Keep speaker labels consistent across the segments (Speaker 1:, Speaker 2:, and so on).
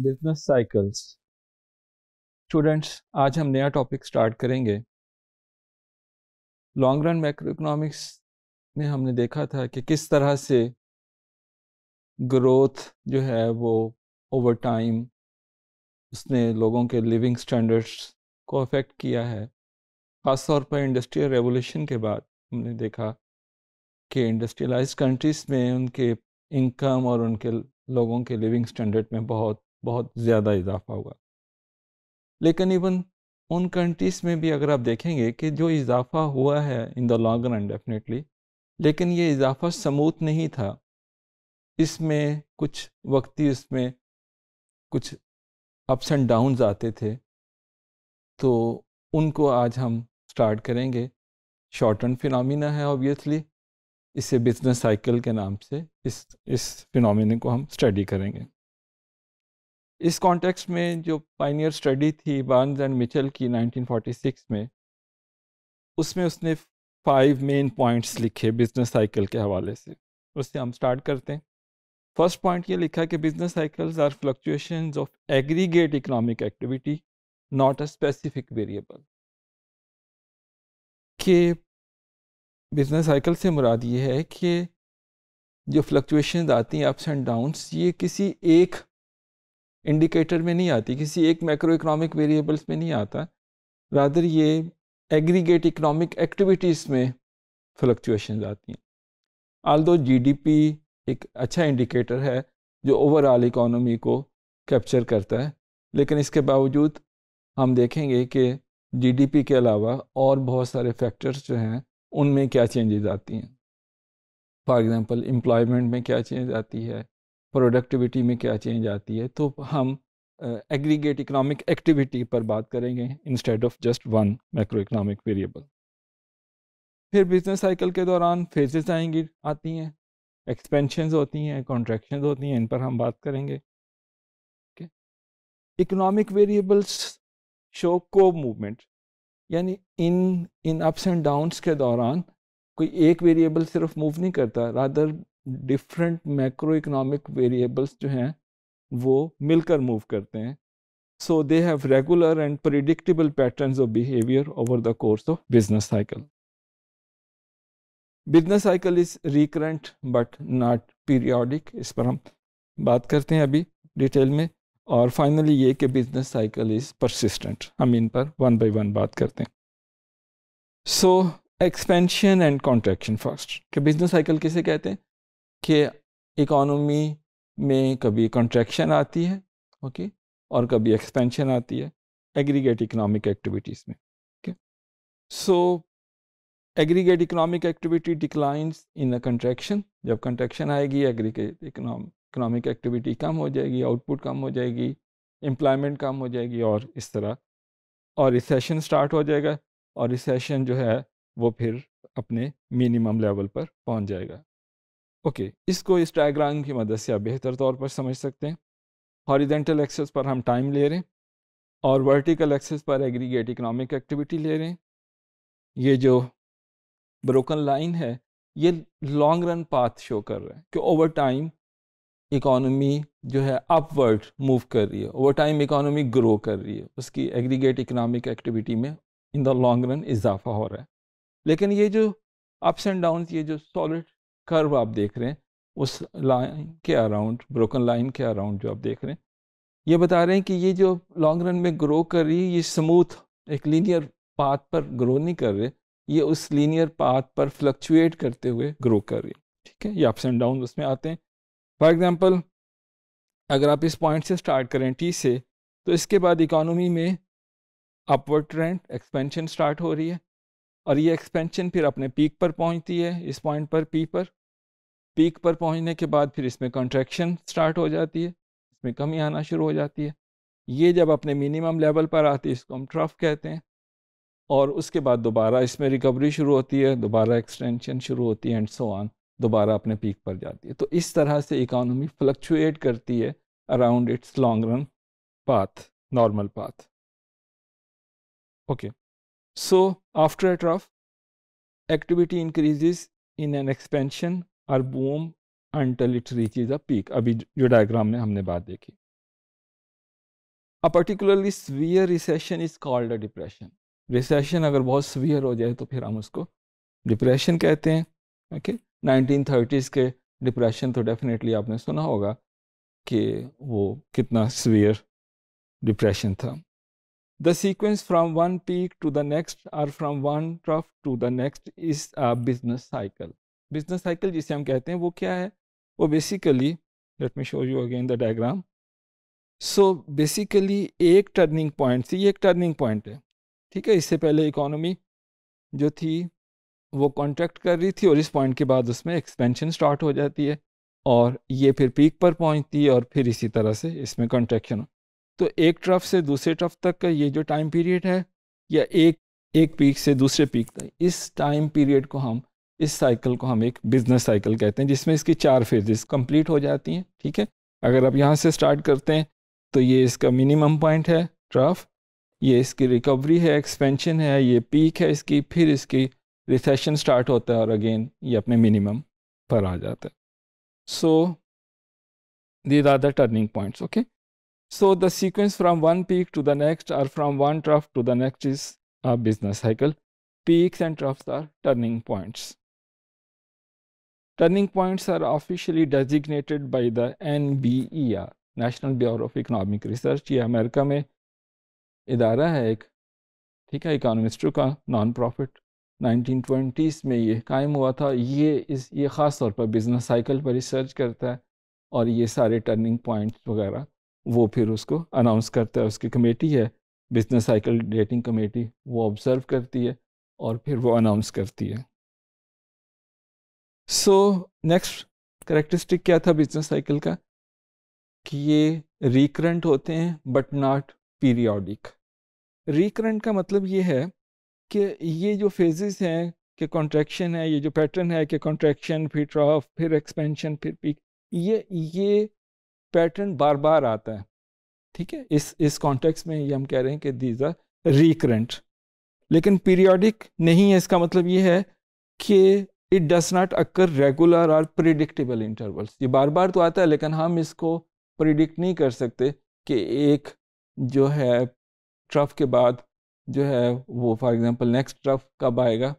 Speaker 1: Business cycles students आज हम नया टॉपिक स्टार्ट करेंगे लॉन्ग रन मैक्रो इकोनॉमिक्स में हमने देखा था कि किस तरह से ग्रोथ जो है वो ओवर टाइम उसने लोगों के लिविंग स्टैंडर्ड्स को अफेक्ट किया है ख़ास तौर पर इंडस्ट्रियल रेवोल्यूशन के बाद हमने देखा कि इंडस्ट्रियलाइज कंट्रीज़ में उनके इनकम और उनके लोगों के लिविंग स्टैंडर्ड में बहुत बहुत ज़्यादा इजाफा हुआ लेकिन इवन उन कंट्रीज़ में भी अगर आप देखेंगे कि जो इजाफा हुआ है in the long run definitely लेकिन ये इजाफा समूथ नहीं था इसमें कुछ वक्ती इसमें कुछ अप्स एंड डाउन्स आते थे तो उनको आज हम स्टार्ट करेंगे शॉर्ट रन फिनमिना है ऑब्वियसली इसे बिजनेस साइकिल के नाम से इस इस फिनमिन को हम स्टडी करेंगे इस कॉन्टेक्स्ट में जो पाइनियर स्टडी थी बार्न्स एंड मिचेल की 1946 में उसमें उसने फाइव मेन पॉइंट्स लिखे बिजनेस साइकिल के हवाले से उससे हम स्टार्ट करते हैं फर्स्ट पॉइंट ये लिखा कि business cycles are fluctuation of aggregate economic activity not a specific variable के बिजनेस साइकिल से मुराद ये है कि जो फ्लक्चुएशन आती हैं अप्स एंड डाउन्स ये किसी एक इंडिकेटर में नहीं आती किसी एक मैक्रो इकोनॉमिक वेरिएबल्स में नहीं आता रादर ये एग्रीगेट इकोनॉमिक एक्टिविटीज़ में फ्लक्चुएशन आती हैं आल दो जीडीपी एक अच्छा इंडिकेटर है जो ओवरऑल इकोनॉमी को कैप्चर करता है लेकिन इसके बावजूद हम देखेंगे कि जीडीपी के अलावा और बहुत सारे फैक्टर्स जो हैं उनमें क्या चेंजेस आती हैं फॉर एग्ज़ाम्पल एम्प्लॉयमेंट में क्या चेंज आती है प्रोडक्टिविटी में क्या चेंज आती है तो हम एग्रीगेट इकोनॉमिक एक्टिविटी पर बात करेंगे instead of just one macro economic variable फिर बिजनेस साइकिल के दौरान फेजेस आएंगी आती हैं एक्सपेंशन होती हैं कॉन्ट्रैक्शन होती हैं इन पर हम बात करेंगे economic variables show comovement यानी इन इन अप्स एंड डाउन्स के दौरान कोई एक वेरिएबल सिर्फ मूव नहीं करता rather different macro economic variables जो हैं वो मिलकर मूव करते हैं so they have regular and predictable pattern of behaviour over the course of business cycle business cycle is recurrent but not periodic इस पर हम बात करते हैं अभी डिटेल में और फाइनली ये कि बिजनेस साइकिल इज़ परसिस्टेंट हम इन पर वन बाई वन बात करते हैं so expansion and contraction first कि बिजनेस साइकिल किसे कहते हैं कि इकॉनमी में कभी कंट्रैक्शन आती है ओके और कभी एक्सपेंशन आती है एग्रीगेट इकोनॉमिक एक्टिविटीज़ में okay so aggregate economic activity declines in a contraction जब कंट्रैक्शन आएगी एग्रीगेट इकोनॉमिक एक्टिविटी कम हो जाएगी आउटपुट कम हो जाएगी एम्प्लॉयमेंट कम हो जाएगी और इस तरह और रिसेशन स्टार्ट हो जाएगा और रिसेशन जो है वो फिर अपने मिनिमम लेवल पर पहुंच जाएगा ओके okay, इसको इस डायग्राम की मदद से आप बेहतर तौर पर समझ सकते हैं हॉरिजेंटल एक्सेस पर हम टाइम ले रहे हैं और वर्टिकल एक्सेस पर एग्रीगेट इकोनॉमिक एक्टिविटी ले रहे हैं ये जो ब्रोकन लाइन है ये लॉन्ग रन पाथ शो कर रहा है कि ओवर टाइम इकोनॉमी जो है अपवर्ड मूव कर रही है ओवर टाइम इकोनॉमी ग्रो कर रही है उसकी एग्रीगेट इकोनॉमिक एक्टिविटी में इन द लॉन्ग रन इजाफा हो रहा है लेकिन ये जो अप्स एंड डाउन ये जो सॉलिड कर्व आप देख रहे हैं उस लाइन के अराउंड ब्रोकन लाइन के अराउंड जो आप देख रहे हैं ये बता रहे हैं कि ये जो लॉन्ग रन में ग्रो कर रही है ये स्मूथ एक लीनियर पाथ पर ग्रो नहीं कर रहे ये उस लीनियर पाथ पर फ्लक्चुएट करते हुए ग्रो कर रही है ठीक है ये अप्स एंड डाउन उसमें आते हैं फॉर एग्ज़ाम्पल अगर आप इस पॉइंट से स्टार्ट करें टी से तो इसके बाद इकोनॉमी में अपवर्ड ट्रेंड एक्सपेंशन स्टार्ट हो रही है और ये एक्सपेंशन फिर अपने पीक पर पहुंचती है इस पॉइंट पर पी पर पीक पर पहुंचने के बाद फिर इसमें कंट्रैक्शन स्टार्ट हो जाती है इसमें कमी आना शुरू हो जाती है ये जब अपने मिनिमम लेवल पर आती है इसको हम ट्रफ कहते हैं और उसके बाद दोबारा इसमें रिकवरी शुरू होती है दोबारा एक्सटेंशन शुरू होती है एंड सो ऑन दोबारा अपने पीक पर जाती है तो इस तरह से इकानमी फ्लक्चुएट करती है around its long run path normal path okay okay. So, after a trough, activity increases in an expansion or boom until it reaches a peak. अभी जो डायग्राम में हमने बात देखी A particularly severe recession is called a depression. Recession अगर बहुत severe हो जाए तो फिर हम उसको depression कहते हैं ओके okay? 1930s के डिप्रेशन तो डेफिनेटली आपने सुना होगा कि वो कितना सीवियर डिप्रेशन था The sequence from one peak to the next or from one trough to the next is a business cycle. Business cycle जिसे हम कहते हैं वो क्या है वो basically let me show you again the diagram. So basically एक turning point से ये एक turning point है ठीक है इससे पहले इकोनॉमी जो थी वो कॉन्ट्रैक्ट कर रही थी और इस पॉइंट के बाद उसमें एक्सपेंशन स्टार्ट हो जाती है और ये फिर पीक पर पहुंचती है और फिर इसी तरह से इसमें कंट्रैक्शन तो एक ट्रफ से दूसरे ट्रफ तक का ये जो टाइम पीरियड है या एक एक पीक से दूसरे पीक तक इस टाइम पीरियड को हम इस साइकिल को हम एक बिजनेस साइकिल कहते हैं जिसमें इसकी चार फेजेस कंप्लीट हो जाती हैं ठीक है अगर आप यहाँ से स्टार्ट करते हैं तो ये इसका मिनिमम पॉइंट है ट्रफ ये इसकी रिकवरी है एक्सपेंशन है ये पीक है इसकी फिर इसकी रिसेशन स्टार्ट होता है और अगेन ये अपने मिनिमम पर आ जाता है so these are the turning points okay So the sequence from one peak to the next or from one trough to the next is a business cycle. Peaks and troughs are turning points. Turning points are officially designated by the NBER, National Bureau of Economic Research. ये America में इदारा है एक ठीक है इकोनॉमिस्टों का non profit 1920s में ये कायम हुआ था ये इस ये ख़ास तौर पर बिज़नेस साइकिल पर रिसर्च करता है और ये सारे टर्निंग पॉइंट्स वगैरह वो फिर उसको अनाउंस करता है उसकी कमेटी है बिजनेस साइकिल डेटिंग कमेटी वो ऑब्ज़र्व करती है और फिर वो अनाउंस करती है सो नेक्स्ट करेक्टरिस्टिक क्या था बिजनेस साइकिल का कि ये रिकरेंट होते हैं बट नॉट पीरियोडिक रिकरेंट का मतलब ये है कि ये जो फेजेस हैं कि कॉन्ट्रैक्शन है ये जो पैटर्न है कि कॉन्ट्रैक्शन फिर ट्रॉफ फिर एक्सपेंशन फिर पीक ये ये पैटर्न बार बार आता है ठीक है इस इस कॉन्टेक्स्ट में ये हम कह रहे हैं कि दीज आर रिकरेंट लेकिन पीरियोडिक नहीं है इसका मतलब ये है कि it does not occur regular और प्रिडिक्टेबल इंटरवल्स ये बार बार तो आता है लेकिन हम इसको प्रिडिक्ट नहीं कर सकते कि एक जो है ट्रफ के बाद जो है वो फॉर एग्जांपल नेक्स्ट ट्रफ कब आएगा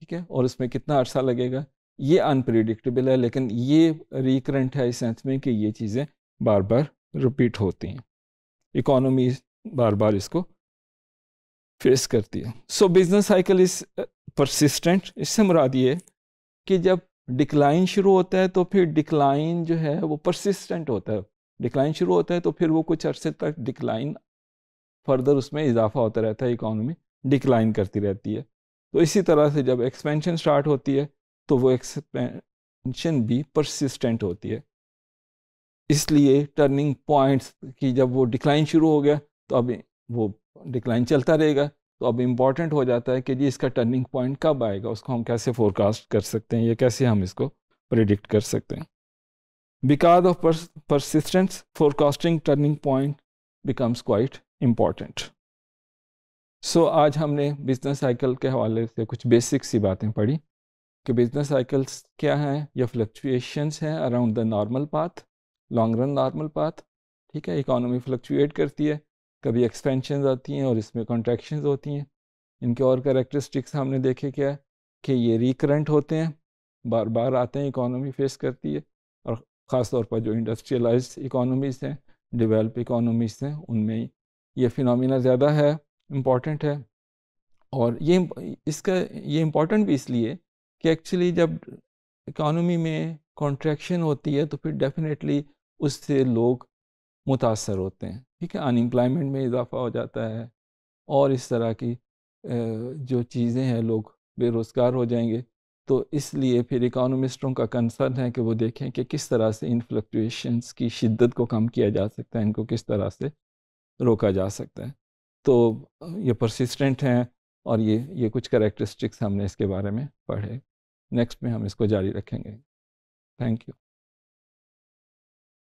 Speaker 1: ठीक है और उसमें कितना अर्सा लगेगा ये अनप्रिडिक्टेबल है लेकिन ये रिकरेंट है इस सेंस में कि ये चीज़ें बार बार रिपीट होती हैं इकोनॉमी बार बार इसको फेस करती है so business cycle is persistent इससे मुराद ये कि जब डिक्लाइन शुरू होता है तो फिर डिक्लाइन जो है वो परसिस्टेंट होता है डिक्लाइन शुरू होता है तो फिर वो कुछ अरसे तक डिक्लाइन फर्दर उसमें इजाफा होता रहता है इकोनॉमी डिक्लाइन करती रहती है तो इसी तरह से जब एक्सपेंशन स्टार्ट होती है तो वो एक्सपेंशन भी परसिस्टेंट होती है इसलिए टर्निंग पॉइंट्स की जब वो डिक्लाइन शुरू हो गया तो अब वो डिक्लाइन चलता रहेगा तो अब इम्पॉर्टेंट हो जाता है कि जी इसका टर्निंग पॉइंट कब आएगा उसको हम कैसे फोरकास्ट कर सकते हैं या कैसे हम इसको प्रिडिक्ट कर सकते हैं because of persistence forecasting turning point becomes quite important so आज हमने बिजनेस साइकिल के हवाले से कुछ बेसिक सी बातें पढ़ी कि बिजनेस साइकिल्स क्या हैं या फ्लक्चुएशंस हैं around the normal path long run normal path ठीक है इकोनॉमी फ्लक्चुएट करती है कभी एक्सपेंशन आती हैं और इसमें कॉन्ट्रेक्शन होती हैं इनके और करेक्टरिस्टिक्स हमने देखे क्या है कि ये रिकरेंट होते हैं बार बार आते हैं इकोनॉमी फेस करती है और ख़ास तौर पर जो इंडस्ट्रियलाइज इकोनॉमीज़ हैं डेवलप इकोनॉमीज़ हैं उनमें ये फिनमिना ज़्यादा है इम्पॉर्टेंट है और ये इसका ये इम्पॉर्टेंट भी इसलिए कि एक्चुअली जब इकोनॉमी में कॉन्ट्रेक्शन होती है तो फिर डेफिनेटली उससे लोग मुतासर होते हैं ठीक है अनएम्प्लॉयमेंट में इजाफा हो जाता है और इस तरह की जो चीज़ें हैं लोग बेरोज़गार हो जाएंगे तो इसलिए फिर इकानमिस्टों का कंसर्न है कि वो देखें कि किस तरह से इन फ्लक्चुएशंस की शिद्दत को कम किया जा सकता है इनको किस तरह से रोका जा सकता है तो ये परसिस्टेंट हैं और ये ये कुछ करेक्टरिस्टिक्स हमने इसके बारे में पढ़े नेक्स्ट में हम इसको जारी रखेंगे थैंक यू